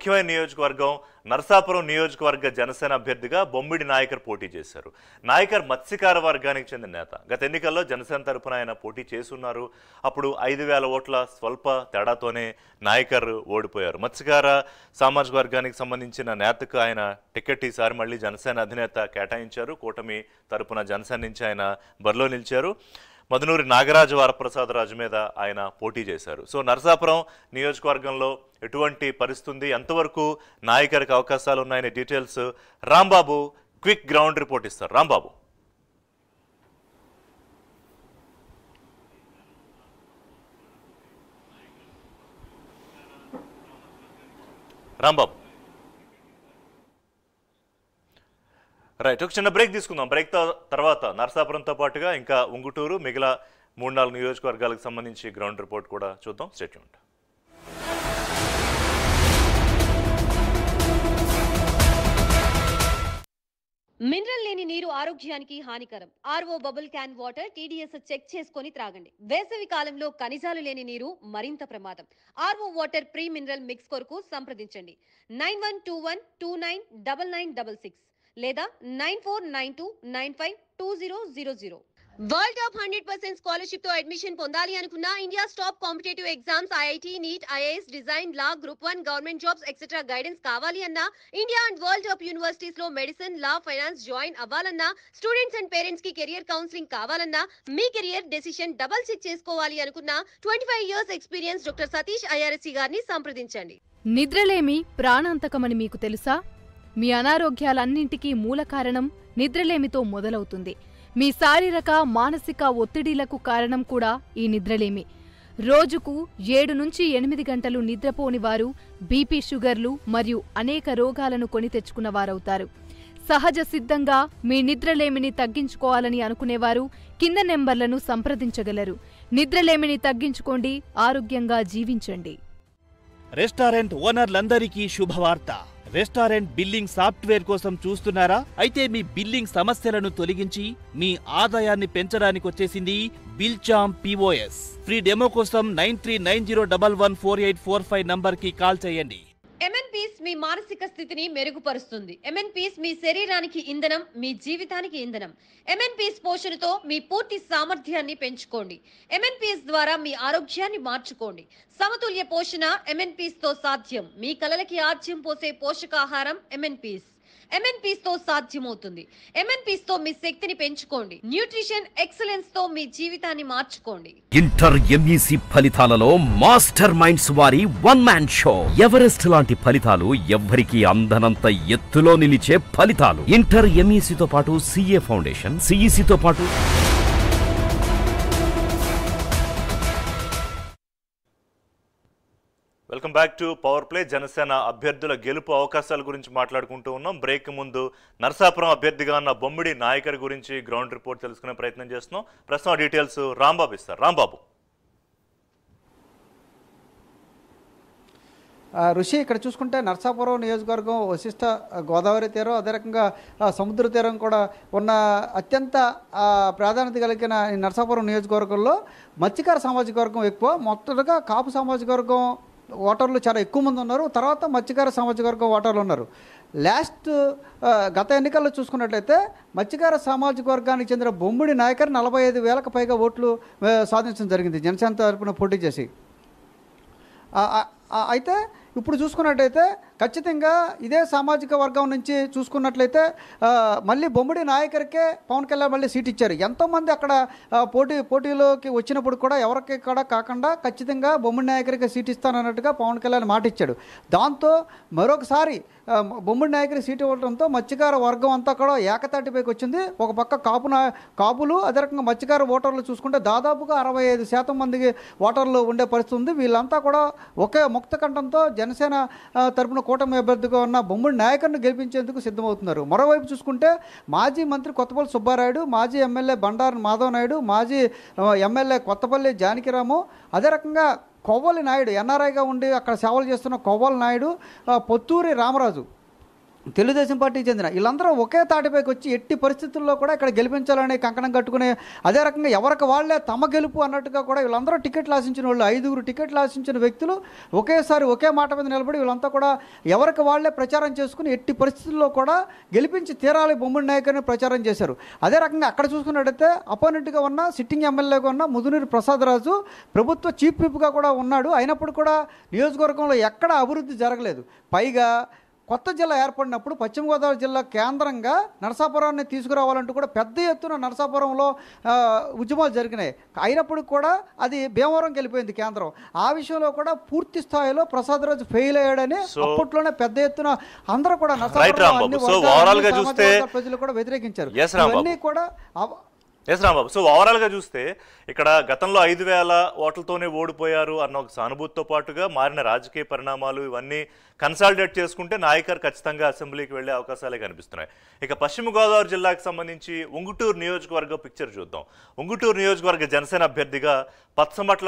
ముఖ్యమైన నియోజకవర్గం నర్సాపురం నియోజకవర్గ జనసేన అభ్యర్థిగా బొమ్మిడి నాయకర్ పోటీ చేశారు నాయకర్ మత్స్యకార వర్గానికి చెందిన నేత గత ఎన్నికల్లో జనసేన తరపున ఆయన పోటీ చేస్తున్నారు అప్పుడు ఐదు వేల ఓట్ల స్వల్ప తేడాతోనే నాయకర్ ఓడిపోయారు మత్స్యకార సామాజిక వర్గానికి సంబంధించిన నేతకు ఆయన టికెట్ ఈసారి మళ్ళీ జనసేన అధినేత కేటాయించారు కూటమి తరపున జనసేన నుంచి ఆయన బరిలో నిలిచారు మదనూరి నాగరాజు రాజు మీద ఆయన పోటీ చేశారు సో నరసాపురం నియోజకవర్గంలో ఎటువంటి పరిస్థితుంది ఎంతవరకు నాయకరికి అవకాశాలు ఉన్నాయనే details Rambabu quick ground report ఇస్తారు రాంబాబు రాంబాబు రైట్ ఒక చిన్న బ్రేక్ తీసుకుందాం బ్రేక్ తర్వాత నర్సాపురంతో పాటుగా ఇంకా ఉంగుటూరు మిగిలిన మూడు నాలుగు నియోజకవర్గాలకు సంబంధించి గ్రౌండ్ రిపోర్ట్ కూడా చూద్దాం స్టేట్యూంట్ మినరల్ లేని నీరు ఆరోగ్యానికి హానికరం RO bubble can water TDS check చేసుకొని త్రాగండి వేసవి కాలంలో ఖనిజాలు లేని నీరు మరింత ప్రమాదం RO water pre mineral mix కొరకు సంప్రదించండి nine one two one two nine double nine double six లేదా nine four nine two nine five two zero zero zero world top hundred percent scholarship తో అడ్మిషన్ పొందాలి అనుకున్న India stop competitive exams IIT NEET IAS design law group one government jobs etcetera guidance కావాలి అన్నా India and world top universities లో medicine law finance join అవ్వాలన్నా students and parents కి career counselling కావాలన్నా మీ కెరియర్ డెసిషన్ డబల్ చెక్ చేసుకోవాలి అనుకున్న twenty five years experience doctor Satish IRSC గారిని సంప్రదించండి నిద్రలేమి ప్రాణాంతకమని మీకు తెలుసా మీ అనారోగ్యాలన్నింటికీ మూల కారణం నిద్రలేమితో మొదలవుతుంది మీ శారీరక మానసిక ఒత్తిడిలకు కారణం కూడా ఈ నిద్రలేమి రోజుకు ఏడు నుంచి ఎనిమిది గంటలు నిద్రపోని వారు బీపీ షుగర్లు మరియు అనేక రోగాలను కొని తెచ్చుకున్న వారవుతారు సహజ సిద్ధంగా మీ నిద్రలేమిని తగ్గించుకోవాలని అనుకునేవారు కింద నెంబర్లను సంప్రదించగలరు నిద్రలేమిని తగ్గించుకోండి ఆరోగ్యంగా జీవించండి రెస్టారెంట్ ఓనర్లందరికీ శుభవార్త రెస్టారెంట్ బిల్లింగ్ సాఫ్ట్వేర్ కోసం చూస్తున్నారా అయితే మీ బిల్లింగ్ సమస్యలను తొలగించి మీ ఆదాయాన్ని పెంచడానికి వచ్చేసింది బిల్చామ్ పీఓఎస్ ఫ్రీ డెమో కోసం nine three nine zero double one four eight four five నంబర్కి కాల్ చేయండి మీ మానసిక స్థితిని మెరుగుపరుస్తుంది ఎంఎన్పీస్ మీ శరీరానికి ఇంధనం మీ జీవితానికి ఇంధనం ఎంఎన్పీస్ పోషణతో మీ పూర్తి సామర్థ్యాన్ని పెంచుకోండి ఎంఎన్పీస్ ద్వారా మీ ఆరోగ్యాన్ని మార్చుకోండి సమతుల్య పోషణ ఎంఎన్పీస్ తో సాధ్యం మీ కలలకి ఆధ్యం పోసే పోషకాహారం ఎంఎన్పీస్ ఎంఎన్పీస్ తో సాధ్యమవుతుంది ఎంఎన్పీస్ తో మీ శక్తిని పెంచుకోండి న్యూట్రిషన్ ఎక్సలెన్స్ తో మీ జీవితాన్ని మార్చుకోండి ఇంటర్ ఎంఈసి e ఫలితాలలో మాస్టర్ మైండ్స్ వారి వన్ మ్యాన్ షో ఎవరెస్ట్ లాంటి ఫలితాలు ఎవ్వరికి అందనంత ఎత్తులో నిలిచే ఫలితాలు ఇంటర్ e తో పాటు సిఏ ఫౌండేషన్ సిఈసితో పాటు welcome back to power play Janasena అభ్యర్థుల గెలుపు అవకాశాల గురించి మాట్లాడుకుంటూ ఉన్నాం బ్రేక్ ముందు నర్సాపురం అభ్యర్థిగా ఉన్న బొమ్మిడి నాయకర్ గురించి గ్రౌండ్ రిపోర్ట్ తెలుసుకునే ప్రయత్నం చేస్తున్నాం ప్రస్తుతం డీటెయిల్స్ రాంబాబు ఇస్తారు రాంబాబు ఋషి ఇక్కడ చూసుకుంటే నర్సాపురం నియోజకవర్గం వశిష్ట గోదావరి తీరం అదే రకంగా సముద్ర తీరం కూడా ఉన్న అత్యంత ప్రాధాన్యత కలిగిన నర్సాపురం నియోజకవర్గంలో మత్స్యకార సామాజిక వర్గం ఎక్కువ మొట్టగా కాపు సామాజిక వర్గం ఓటర్లు చాలా ఎక్కువ మంది ఉన్నారు తర్వాత మత్స్యకార సామాజిక వర్గం ఓటర్లు ఉన్నారు లాస్ట్ గత ఎన్నికల్లో చూసుకున్నట్లయితే మత్స్యకార సామాజిక వర్గానికి చెందిన బొమ్మిడి నాయకర్ నలభై ఐదు వేలకు పైగా ఓట్లు సాధించడం జరిగింది జనసేన తరపున పోటీ చేసి అయితే ఇప్పుడు చూసుకున్నట్టయితే ఖచ్చితంగా ఇదే సామాజిక వర్గం నుంచి చూసుకున్నట్లయితే మళ్ళీ బొమ్మిడి నాయకరికే పవన్ కళ్యాణ్ మళ్ళీ సీట్ ఇచ్చారు ఎంతోమంది అక్కడ పోటీ పోటీలోకి వచ్చినప్పుడు కూడా ఎవరికి కూడా కాకుండా ఖచ్చితంగా బొమ్మిడి నాయకరికి సీట్ ఇస్తానన్నట్టుగా పవన్ కళ్యాణ్ మాట ఇచ్చాడు దాంతో మరొకసారి బొమ్మిడి నాయకుడి సీట్ ఇవ్వడంతో మత్స్యకార వర్గం అంతా కూడా ఏకతాటిపైకి వచ్చింది ఒక పక్క కాపు కాపులు అదే రకంగా మత్స్యకార ఓటర్లు చూసుకుంటే దాదాపుగా అరవై ఐదు శాతం మందికి ఓటర్లు ఉండే పరిస్థితి ఉంది వీళ్ళంతా కూడా ఒకే ముక్త కంఠంతో జన జనసేన తరపున కూటమి అభ్యర్థిగా ఉన్న బొమ్మడి నాయకుడిని గెలిపించేందుకు సిద్ధమవుతున్నారు మరోవైపు చూసుకుంటే మాజీ మంత్రి కొత్తపల్లి సుబ్బారాయుడు మాజీ ఎమ్మెల్యే బండారు మాధవ్ నాయుడు మాజీ ఎమ్మెల్యే కొత్తపల్లి జానకిరాము అదే రకంగా కొవ్వలి నాయుడు ఎన్ఆర్ఐగా ఉండి అక్కడ సేవలు చేస్తున్న కొవ్వలి నాయుడు పొత్తూరి రామరాజు తెలుగుదేశం పార్టీకి చెందిన వీళ్ళందరూ ఒకే తాటిపైకి వచ్చి ఎట్టి పరిస్థితుల్లో కూడా ఇక్కడ గెలిపించాలని కంకణం కట్టుకునే అదే రకంగా ఎవరికి వాళ్లే తమ గెలుపు అన్నట్టుగా కూడా వీళ్ళందరూ టికెట్లు ఆశించిన వాళ్ళు ఐదుగురు టికెట్లు ఆశించిన వ్యక్తులు ఒకేసారి ఒకే మాట మీద నిలబడి వీళ్ళంతా కూడా ఎవరికి వాళ్లే ప్రచారం చేసుకుని ఎట్టి పరిస్థితుల్లో కూడా గెలిపించి తీరాలి బొమ్మడి నాయకుని ప్రచారం చేశారు అదే రకంగా అక్కడ చూసుకున్నట్టయితే అపోనెంట్గా ఉన్న సిట్టింగ్ ఎమ్మెల్యేగా ఉన్న ముదునూరు ప్రసాద్ రాజు ప్రభుత్వ చీఫ్ విప్గా కూడా ఉన్నాడు అయినప్పుడు కూడా నియోజకవర్గంలో ఎక్కడ అభివృద్ధి జరగలేదు పైగా కొత్త జిల్లా ఏర్పడినప్పుడు పశ్చిమ గోదావరి జిల్లా కేంద్రంగా నరసాపురాన్ని తీసుకురావాలంటూ కూడా పెద్ద ఎత్తున నరసాపురంలో ఉద్యమాలు జరిగినాయి అయినప్పుడు కూడా అది భీమవరం వెళ్ళిపోయింది కేంద్రం ఆ విషయంలో కూడా పూర్తి స్థాయిలో ప్రసాద్ రాజు ఫెయిల్ అయ్యాడని అప్పట్లోనే పెద్ద ఎత్తున అందరూ కూడా నరసాపురం ప్రజలు కూడా వ్యతిరేకించారు ఇవన్నీ కూడా ఎస్ రాంబాబు సో ఓవరాల్గా చూస్తే ఇక్కడ గతంలో ఐదు వేల ఓట్లతోనే ఓడిపోయారు అన్న ఒక సానుభూతితో పాటుగా మారిన రాజకీయ పరిణామాలు ఇవన్నీ కన్సాలిడేట్ చేసుకుంటే నాయకర్ ఖచ్చితంగా అసెంబ్లీకి వెళ్లే అవకాశాలే కనిపిస్తున్నాయి ఇక పశ్చిమ గోదావరి జిల్లాకు సంబంధించి ఉంగుటూరు నియోజకవర్గ పిక్చర్ చూద్దాం ఉంగుటూరు నియోజకవర్గ జనసేన అభ్యర్థిగా పచ్చమట్ల